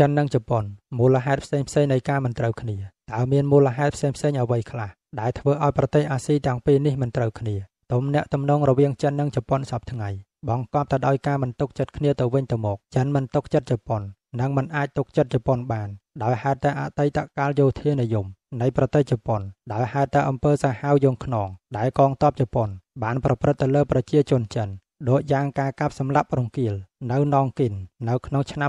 ចិននិងជប៉ុនមូលហេតុផ្សេងផ្សេងនៃការមិនត្រូវគ្នាតើមានមូលហេតុផ្សេងផ្សេងអ្វីខ្លះដែលធ្វើឲ្យប្រទេសអាស៊ីទាំងពីរនេះមិនត្រូវគ្នាទំនាក់ទំនងរវាងចិននិងជប៉ុនសពថ្ងៃបង្កប់ទៅដោយការមិនទុកចិត្តគ្នាទៅវិញទៅមកចិនមិនទុកចិត្តជប៉ុននិងមិនអាចទុកចិត្តជប៉ុនបានដោយហេតុតែអតីតកាលយោធានិយមនៃប្រទេសជប៉ុនដោយហេតុតែអំពើសាហាវយងខ្នងដែលកងទ័ពជប៉ុនបានប្រព្រឹត្តទៅលើប្រជាជនចិនដកយ៉ាងការកាប់សម្លាប់រង្គាលនៅនងគិននៅក្នុងឆ្នាំ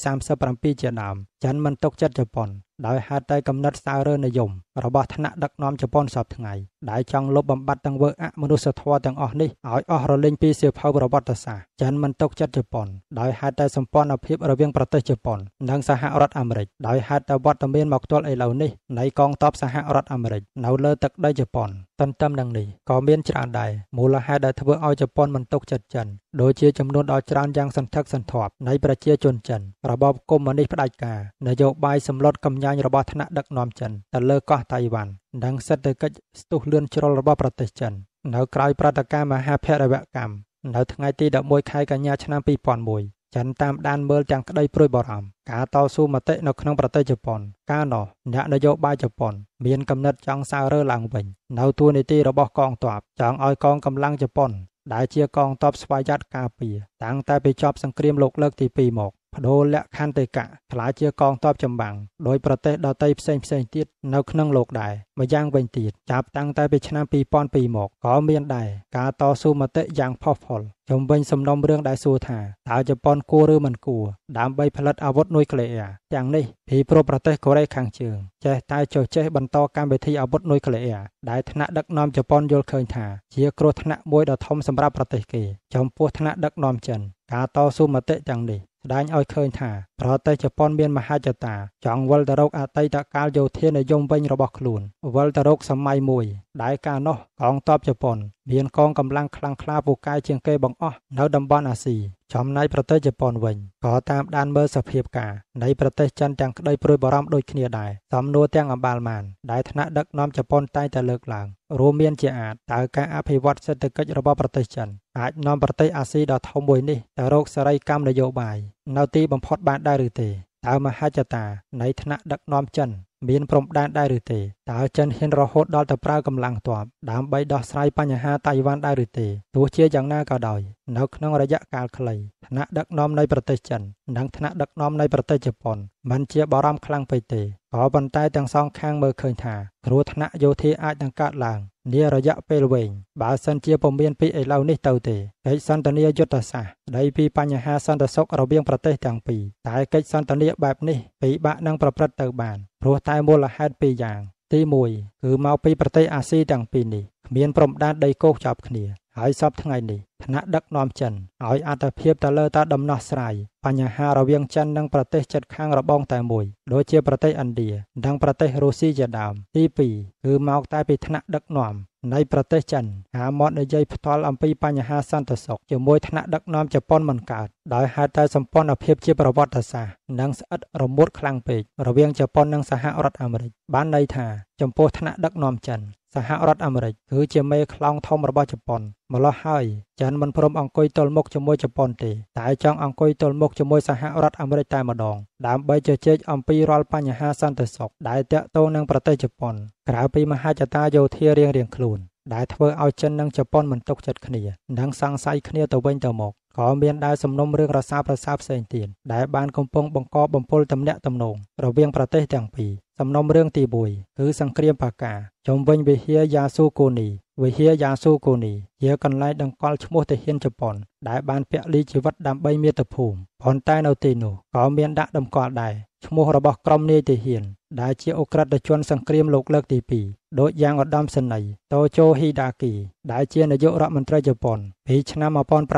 1937ជាដើមចិនមិនទុកចិត្តជប៉ុនដោយហេតុតែកំណត់សាររើនិយមរបស់ថ្នាក់ដឹកនាំជប៉ុនសពថ្ងៃដែលចង់លុបបំបាត់ទាំងវើអមនុស្សធម៌ទាំងអស់នេះឲ្យអស់រលីងពីសៀវភៅប្រវត្តិសាស្ត្រចិនមិនទុកចិត្តជប៉ុនដោយហេតុតែសម្ព័ន្ធភាពរវាងប្រទេសជប៉ុន និងសហរដ្ឋអាមេរិកដោយហេតុតែវត្តមានមកទល់ឥឡូវនេះនៃកងទ័ពសហរដ្ឋអាមេរិកនៅលើទឹកដីជប៉ុនទន្ទឹមនឹងនេះក៏មានច្រើនដែរមូលហេតុដែលធ្វើឲ្យជប៉ុនមិនទុកចិត្តចិនដូចជាចំនួនដ៏ច្រើនយ៉ាងសន្ធឹកសន្ធាប់នៃប្រជាជនចិនរបបកុម្មុយនីសផ្ដាច់ការនយោបាយសម្លុតកំញាញរបស់ថ្នាក់ដឹកនាំចិនទៅលើកោះតៃវ៉ាន់និងសេដ្ឋកិច្ចស្ទុះលឿនជ្រុលរបស់ប្រទេសចិននៅក្រៅប្រតិកម្មមហាភរិវកម្មនៅថ្ងៃទី11ខែកញ្ញាឆ្នាំ2001ចិនតាមដានមើលទាំងក្តីព្រួយបារម្ភការតស៊ូមតិនៅក្នុងប្រទេសជប៉ុន កាលនោះអ្នកនយោបាយជប៉ុនមានកំណត់ចង់សើរើឡើងវិញនៅទួលនីតិរបស់កងទ័ពចង់ឲ្យកងកម្លាំងជប៉ុនដែលជាកងទ័ពស្វ័យយ័តការពារតាំងតែពីចប់សង្គ្រាមលោកលើកទី2មកបដូរលក្ខន្តិកៈថ្លាជាកងទ័ពចម្បាំងដោយប្រទេសដទៃផ្សេងផ្សេងទៀតនៅក្នុងលោកដែរម្យ៉ាងវិញទៀតចាប់តាំងតែពីឆ្នាំ2002មកក៏មានដែរការតស៊ូមតិយ៉ាងផុសផុលជំវិញសំណុំរឿងដែលសួរថាតើជប៉ុនគួរឬមិនគួរដើម្បីផលិតអាវុធនុយក្លេអ៊ែរទាំងនេះពីព្រោះប្រទេសកូរ៉េខាងជើងចេះតែចោចេះបន្តកម្មវិធីអាវុធនុយក្លេអ៊ែរដែលថ្នាក់ដឹកនាំជប៉ុនយល់ឃើញថាជាគ្រោះថ្នាក់មួយដ៏ធំសម្រាប់ប្រទេសគេចំពោះថ្នាក់ដឹកនាំចិន ការតស៊ូមតិទាំងនេះស្តែងឱ្យឃើញថាប្រទេសជប៉ុន មានមហិច្ឆតាចង់វិលទៅរកអតីតកាលយោធានិយមវិញរបស់ខ្លួនវិលទៅរកសម័យមួយ ដែលកាលនោះ កងទ័ពជប៉ុនមានកងកម្លាំងខ្លាំងក្លាពូកែជាងគេបង្អស់នៅ តំបន់អាស៊ីចំណែកប្រទេសជប៉ុនវិញក៏តាមដានមើលសភាពការនៃប្រទេសចិនទាំងក្តីព្រួយបារម្ភដូចគ្នាដែរសំណួរទាំងអម្បាលម៉ាន ដែលថ្នាក់ដឹកនាំជប៉ុនតែងតែលើកឡើងរួមមានជាអាចតើការអភិវឌ្ឍសេដ្ឋកិច្ចរបស់ប្រទេសចិនអាចនាំប្រទេសអាស៊ីដ៏ធំមួយនេះទៅរកសេរីកម្មនយោបាយនៅទីបំផុតបានដែរឬទេតើមហិច្ឆតានៃថ្នាក់ដឹកនាំចិន មានព្រំដែនដែរឬទេតើចិនហ៊ានរហូតដល់ទៅប្រើកម្លាំងទ័ពដើម្បីដោះស្រាយបញ្ហាតៃវ៉ាន់ដែរឬទេទោះជាយ៉ាងណាក៏ដោយនៅក្នុងរយៈកាលខ្លីថ្នាក់ដឹកនាំនៃប្រទេសចិននិងថ្នាក់ដឹកនាំនៃប្រទេសជប៉ុនមិនជាបារម្ភខ្លាំងពេកទេក៏ប៉ុន្តែទាំងសងខាងមើលឃើញថាគ្រោះថ្នាក់យោធាអាចនឹងកើតឡើងនារយៈពេលវែងបើសិនជាពុំមានពីឥឡូវនេះទៅទេកិច្ចសន្ទនាយុទ្ធសាស្ត្រស្ដីពីបញ្ហាសន្តិសុខរវាងប្រទេសទាំងពីរតែកិច្ចសន្ទនាបែបនេះពិបាកនឹងប្រព្រឹត្តទៅបានព្រោះតែមូលហេតុពីរយ៉ាងទី1គឺមកពីប្រទេសអាស៊ីទាំងពីរនេះគ្មានព្រំដែនដីគោកចាប់គ្នាហើយសពថ្ងៃនេះថ្នាក់ដឹកនាំចិនឲ្យអត្ថភាពទៅលើតាដំណោះស្រាយបញ្ហារវាងចិននិងប្រទេសជិតខាងរបងតែមួយ ដូចជាប្រទេសឥណ្ឌានិងប្រទេសរុស្ស៊ីជាដើមទី2គឺមកតែពីថ្នាក់ដឹកនាំនៃប្រទេសចិនហាមាត់និយាយផ្ទាល់អំពីបញ្ហាសន្តិសុខជាមួយថ្នាក់ដឹកនាំជប៉ុនមិនកើតដោយហេតុតែសម្ព័ន្ធភាពជាប្រវត្តិសាស្ត្រនិងស្អិតរមួតខ្លាំងពេករវាងជប៉ុននិងសហរដ្ឋអាមេរិកបានន័យថាចំពោះថ្នាក់ដឹកនាំចិនសហរដ្ឋអាមេរិកគឺជាមេខ្លោងធំរបស់ជប៉ុនម្ល៉េះហើយចិនមិនព្រមអង្គុយទល់មុខជាមួយជប៉ុនទេតែចង់អង្គុយទល់មុខជាមួយសហរដ្ឋអាមេរិកតែម្ដងដើម្បីជជែកអំពីរាល់បញ្ហាសន្តិសុខដែលទាក់ទងនឹងប្រទេសជប៉ុនក្រៅពីមហិច្ឆតាយោធារៀងៗខ្លួនដែលធ្វើឲ្យចិននិងជប៉ុនមិនទុកចិត្តគ្នានិងសង្ស័យគ្នាទៅវិញទៅមកក៏មានដែរសំណុំរឿងរសើបរសើបផ្សេងទៀតដែលបានកំពុងបង្កបំពុលទំនាក់ទំនងរវាងប្រទេសទាំងពីរសំណុំរឿងទី1គឺសង្គ្រាមបាកាជុំវិញវិហារយ៉ាស៊ូកូនីវិហារយ៉ាស៊ូកូនីជាកន្លែងដង្កល់ឈ្មោះទាហានជប៉ុន ដែលបានពលីជីវិតដើម្បីមាតុភូមិប៉ុន្តែនៅទីនោះក៏មានដាក់តម្កល់ដែរឈ្មោះរបស់ក្រុមនាយទាហានដែលជាអ ுக ្រិតជនសង្គ្រាមលោកលើកទី2ដោយយ៉ាងឧត្តមសេនីយ៍តូជូហ៊ីដាគីដែលជានាយករដ្ឋមន្ត្រីជប៉ុនពីឆ្នាំ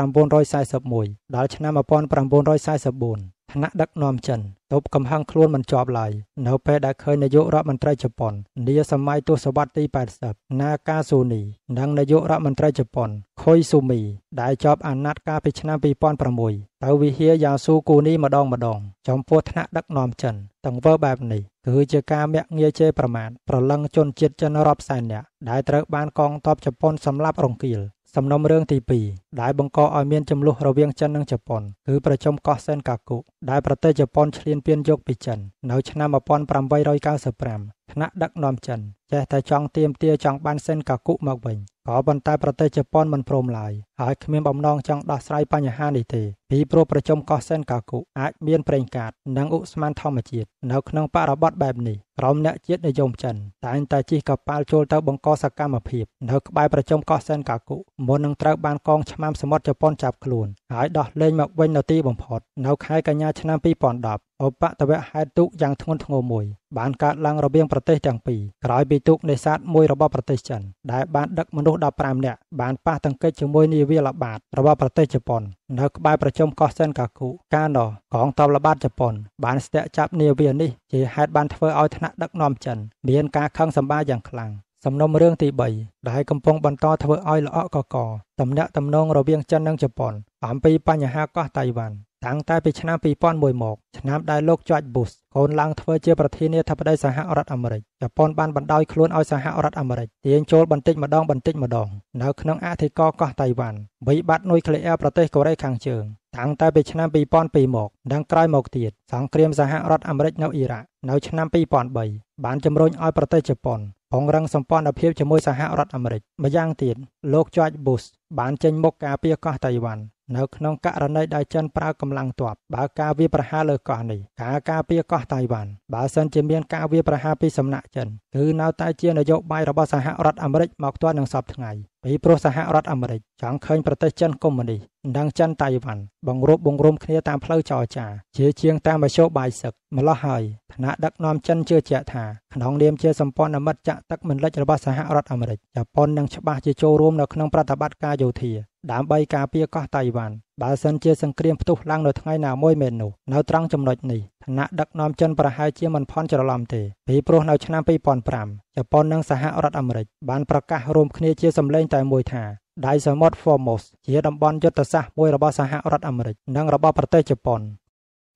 1941ដល់ឆ្នាំ1944ថ្នាក់ដឹកនាំចិនទប់កំហឹងខ្លួនមិនជាប់ឡើយនៅពេលដែលឃើញនាយករដ្ឋមន្ត្រីជប៉ុននាសម័យទសវត្សរ៍ទី80ណាកាស៊ូនីនិងនាយករដ្ឋមន្ត្រីជប៉ុនខុយស៊ូមីដែលជាប់អាណត្តិកាលពីឆ្នាំ2006ទៅវិហារយ៉ាស៊ូគូនីម្ដងម្ដងចំពោះថ្នាក់ដឹកនាំចិនតង្វើបែបនេះគឺជាការមាក់ងាយជេរប្រមាថប្រឡឹងជនជាតិចិនរាប់សែននាក់ដែលត្រូវបានកងទ័ពជប៉ុនសម្លាប់រង្គាលសំណុំរឿងទី2ដែលបង្កឲ្យមានចំនួនរវាងចិននិងជប៉ុនគឺប្រជុំកោះសេនកាគុដែលប្រទេសជប៉ុនឈ្លានពានយកពីចិននៅឆ្នាំ1895ថ្នាក់ដឹកនាំចិនចេះតែចង់ទាមទារចង់បានសេនកាគុមកវិញក៏ប៉ុន្តែប្រទេសជប៉ុនមិនព្រមឡើយហើយគ្មានបំណងចង់ដោះស្រាយបញ្ហានេះទេពីព្រោះប្រជុំកោះសេនកាគុអាចមានប្រេងកាតនិងឧស្ម័នធម្មជាតិនៅក្នុងបរិបទបែបនេះក្រុមអ្នកជាតិនិយមចិន តែងតែជិះកប៉ាល់ចូលទៅបង្កសកម្មភាពនៅក្បែរប្រជុំកោះសេនកាគុមុននឹងត្រូវបានកងឆ្មាមាំសមុទ្រជប៉ុនចាប់ខ្លួនហើយដោះលែងមកវិញនៅទីបំផុតនៅខែកញ្ញាឆ្នាំ2010ឧបតវហេតុទូកយ៉ាងធ្ងន់ធ្ងរមួយបានកើតឡើងរវាងប្រទេសទាំងពីរក្រោយពីទូកនេសាទមួយរបស់ប្រទេសចិនដែលបានដឹកមនុស្ស15នាក់បានប៉ះទង្គិចជាមួយនាវាល្បាតរបស់ប្រទេសជប៉ុននៅក្បែរប្រជុំកោះសិនកាគូកាណូកងទ័ពល្បាតជប៉ុន បានស្ទាក់ចាប់នាវានេះជាហេតុបានធ្វើឲ្យថ្នាក់ដឹកនាំចិនមានការខឹងសម្បារយ៉ាងខ្លាំងសំណុំរឿងទី3ដែលកំពុងបន្តធ្វើឲ្យល្អក់កករទំនាក់ទំនងរវាងចិននិងជប៉ុនអំពីបញ្ហាកោះតៃវ៉ាន់។តាំងតែពីឆ្នាំ2001មកឆ្នាំដែលលោកចចប៊ូសកូនឡើងធ្វើជាប្រធានាធិបតីសហរដ្ឋអាមេរិកជប៉ុនបានបណ្ដោយខ្លួនឲ្យសហរដ្ឋអាមេរិកទាញចូលបន្តិចម្ដងបន្តិចម្ដងនៅក្នុងអធិកោកោះតៃវ៉ាន់វិបត្តិនុយក្លេអ៊ែរប្រទេសកូរ៉េខាងជើងតាំងតែពីឆ្នាំ2002មកនិងក្រោយមកទៀតសង្គ្រាម សហរដ្ឋអាមេរិកនៅអ៊ីរ៉ាក់នៅឆ្នាំ2003បានជំរុញឲ្យប្រទេសជប៉ុនពង្រឹងសម្ព័ន្ធភាពជាមួយសហរដ្ឋអាមេរិកម្យ៉ាងទៀតលោកចចប៊ូសបានចេញមុខការពារកោះតៃវ៉ាន់នៅក្នុងករណីដែលចិនប្រើកម្លាំងទ័ពបើការវាយប្រហារលើកោះនេះការការពារកោះតៃវ៉ាន់បើសិនជាមានការវាយប្រហារពីសំណាក់ចិនគឺនៅតែជានយោបាយរបស់សហរដ្ឋអាមេរិកមកទាល់នឹងសពថ្ងៃពីព្រោះសហរដ្ឋអាមេរិកចង់ឃើញប្រទេសចិនកុម្មុយនីសនិងចិនតៃវ៉ាន់បង្រួបបង្រួមគ្នាតាមផ្លូវចរចាជាជាងតាមមធ្យោបាយសឹកម្ល៉េះហើយថ្នាក់ដឹកនាំចិនជឿជាក់ថាក្នុងនាមជាសម្ព័ន្ធមិត្តចាក់ទឹកមិនលិចរបស់សហរដ្ឋអាមេរិកជប៉ុននឹងច្បាស់ជាចូលរួមនៅក្នុងប្រតិបត្តិការយោធាដើម្បីការពារកោះតៃវ៉ាន់បើសិនជាសង្គ្រាមផ្ទុះឡើងនៅថ្ងៃណាមួយមែននោះនៅត្រង់ចំណុចនេះឋានៈដឹកនាំចិនប្រហែលជាមិនផន់ច្រឡំទេពីព្រោះនៅឆ្នាំ2005ជប៉ុននិងសហរដ្ឋអាមេរិកបានប្រកាសរួមគ្នាជាសម្លេងតែមួយថាដៃសមុទ្រ Formos ជាតំបន់យុទ្ធសាស្ត្រមួយរបស់សហរដ្ឋអាមេរិកនិងរបស់ប្រទេសជប៉ុន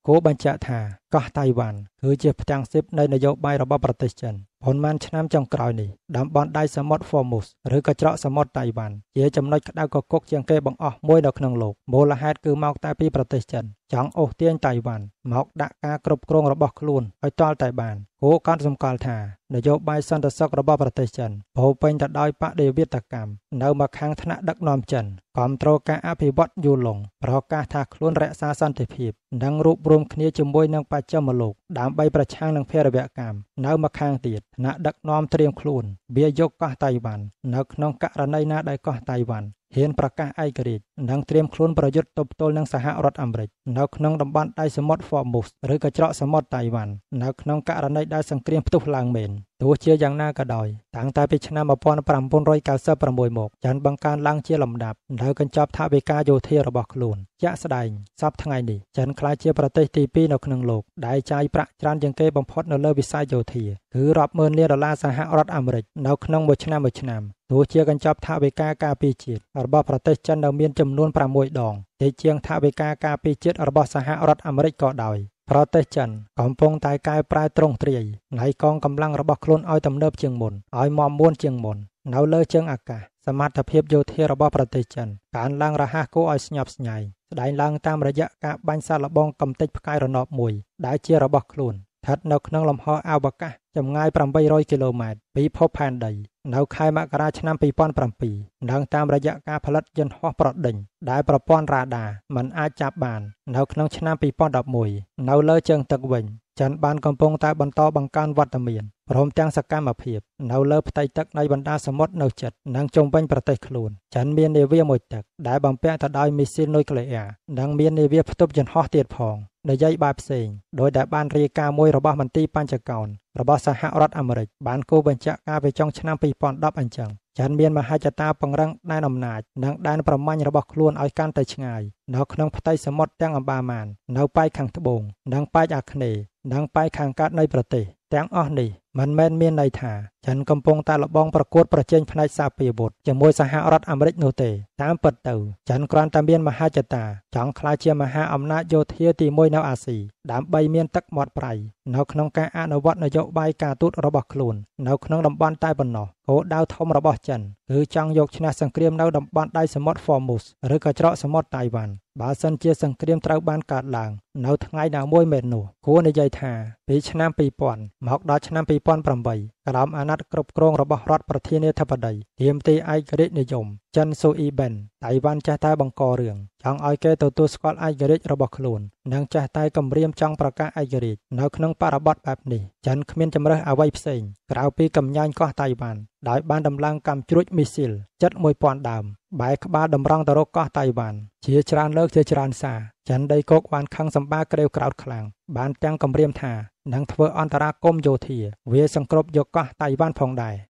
គូបញ្ជាក់ថា កោះតៃវ៉ាន់គឺជាផ្ទាំងសិបនៃនយោបាយរបស់ប្រទេសចិនប៉ុន្មានឆ្នាំចុងក្រោយនេះតំបន់ដៃសមុទ្រ Formosa ឬក៏ច្រកសមុទ្រតៃវ៉ាន់ជាចំណុចក្តៅកគុកជាងគេបង្អស់មួយនៅក្នុងលោកមូលហេតុគឺមកតែពីប្រទេសចិនចង់អូសទាញតៃវ៉ាន់មកដាក់ការគ្រប់គ្រងរបស់ខ្លួនឲ្យទាល់តែបានគួរកត់សម្គាល់ថានយោបាយសន្តិសុខរបស់ប្រទេសចិនពោពេញទៅដោយបដិវេតកម្មនៅមកខាងថ្នាក់ដឹកនាំចិនគ្រប់គ្រងការអភិវឌ្ឍយូរលង់ប្រកាសថាខ្លួនរក្សាសន្តិភាពនិងរួបរួមគ្នាជាមួយនឹងបច្ចឹមលោកដើម្បីប្រឆាំងនឹងភេរវកម្មនៅមកខាងទៀតថ្នាក់ដឹកនាំត្រៀមខ្លួនវាយកកោះតៃវ៉ាន់នៅក្នុងករណីណាដែលកោះតៃវ៉ាន់ហ៊ានប្រកាសឯករាជ្យនិងត្រៀមខ្លួនប្រយុទ្ធទប់ទល់នឹងសហរដ្ឋអាមេរិកនៅក្នុងតំបន់ដៃសមុទ្រ Formosa ឬក៏ច្រកសមុទ្រតៃវ៉ាន់នៅក្នុងករណីដែលសង្គ្រាមផ្ទុះឡើងមែនទោះជាយ៉ាងណាក៏ដោយតាំងតែពីឆ្នាំ1996មកចាន់បង្កើនឡើងជាលំដាប់នៅកញ្ចប់ថវិកាយោធារបស់ខ្លួនជាក់ស្ដែងសប្តាហ៍នេះចាន់ក្លាយជាប្រទេសទី2នៅក្នុងលោកដែលចាយប្រាក់ច្រើនជាងគេបំផុតនៅលើវិស័យយោធាគឺរាប់ម៉ឺនលានដុល្លារសហរដ្ឋអាមេរិកនៅក្នុងមួយឆ្នាំមួយឆ្នាំព្រោះជាកញ្ចប់ថវិកាការពារជាតិរបស់ប្រទេសចិននៅមានចំនួន6ដងតិចជាងថវិកាការពារជាតិរបស់សហរដ្ឋអាមេរិកក៏ដោយ ប្រទេសចិនកំពុងតែកែប្រែទ្រង់ទ្រាយនៃកងកម្លាំងរបស់ខ្លួនឲ្យទំនើបជាងមុនឲ្យមាំមួនជាងមុននៅលើជើងអាកាសសមត្ថភាពយោធារបស់ប្រទេសចិនកើនឡើងរហ័សគួរឲ្យស្ញប់ស្ញែងស្ដែងឡើងតាមរយៈការបាញ់សារល្បងកំទេចផ្កាយរណបមួយ ដែលជារបស់ខ្លួនស្ថិតនៅក្នុងលំហអវកាសចម្ងាយ800គីឡូម៉ែត្រពីភពផែនដីនៅខែមករាឆ្នាំ2007ឡើងតាមរយៈការផលិត យន្តហោះប្រដេញដែលប្រព័ន្ធរ៉ាដាមិនអាចចាប់បាននៅក្នុងឆ្នាំ2011នៅលើជើងទឹកវិញចិនបានកំពុងតែបន្តបង្កើនវត្តមានរួមទាំងសកម្មភាពនៅលើផ្ទៃទឹកនៃបណ្ដាសមុទ្រនៅជិតនិងជុំវិញប្រទេសខ្លួនចិនមាននាវាមួយទឹកដែលបំពាក់ទៅដោយមីស៊ីលនុយក្លេអ៊ែរនិងមាននាវាផ្ទុបយន្តហោះទៀតផងនិយាយបែបផ្សេងដោយដែលបានរាយការណ៍មួយរបស់មន្ទីរបញ្ចកោណរបស់សហរដ្ឋអាមេរិក បានគូបញ្ជាក់ការប្រជុំឆ្នាំ2010អញ្ចឹងចិនមានមហិច្ឆតាពង្រឹងដែនអំណាច និងដែនប្រមាញ់របស់ខ្លួនឲ្យកាន់តែឆ្ងាយនៅក្នុងផ្ទៃសមុទ្រទាំងអម្បាមាននៅប៉ែកខាងត្បូងនិងប៉ែកអាគ្នេយ៍និងប៉ែកខាងកើតនៃប្រទេសទាំងអស់នេះមិនមែនមានន័យថាចិនកំពុងតែលបងប្រកួតប្រជែងផ្នែកសាពាវុធជាមួយសហរដ្ឋអាមេរិកនោះទេតាមពិតទៅចិនគ្រាន់តែមានមហិច្ឆតាចង់ក្លាយជាមហាអំណាចយោធាទី1នៅអាស៊ីដើម្បីមានទឹកមាត់ប្រៃនៅក្នុងការអនុវត្តនយោបាយការទូតរបស់ខ្លួននៅក្នុងតំបន់តែប៉ុណ្ណោះគោលដៅធំរបស់ចិនគឺចង់យកឈ្នះសង្គ្រាមនៅតំបន់ដៃសមុទ្រ Formosa ឬក៏ច្រកសមុទ្រតៃវ៉ាន់បើសិនជាសង្គ្រាមត្រូវបានកើតឡើងនៅថ្ងៃណាមួយមែននោះគួរនិយាយថាពីឆ្នាំ2000មកដល់ឆ្នាំ2008ក្រោមអាណត្តិគ្រប់គ្រងរបស់រដ្ឋប្រធានាធិបតីទាមទារឯករាជ្យនិយមចិនសូអ៊ីបិនតៃវ៉ាន់ចេះតែបង្ករឿងចង់ឲ្យគេទទួលស្គាល់ឯករាជ្យរបស់ខ្លួននិងចេះតែគំរាមចង់ប្រកាសឯករាជ្យនៅក្នុងបរិបទបែបនេះចិនគ្មានជំរើសអ្វីផ្សេងក្រៅពីកំញាញ់កោះតៃវ៉ាន់ដោយបានដំឡើងកម្មជ្រួចមីស៊ីលជិត1000ដើមបែរក្បាលតម្រង់ទៅរកកោះតៃវ៉ាន់ជាច្រើនលើកជាច្រើនសាចិនដីគោកបានខឹងសម្បាក្រេវក្រោតខ្លាំងបានទាំងគម្រាមថានឹងធ្វើអន្តរាគមយោធាវាសង្គ្រប់យកកោះតៃវ៉ាន់ផងដែរ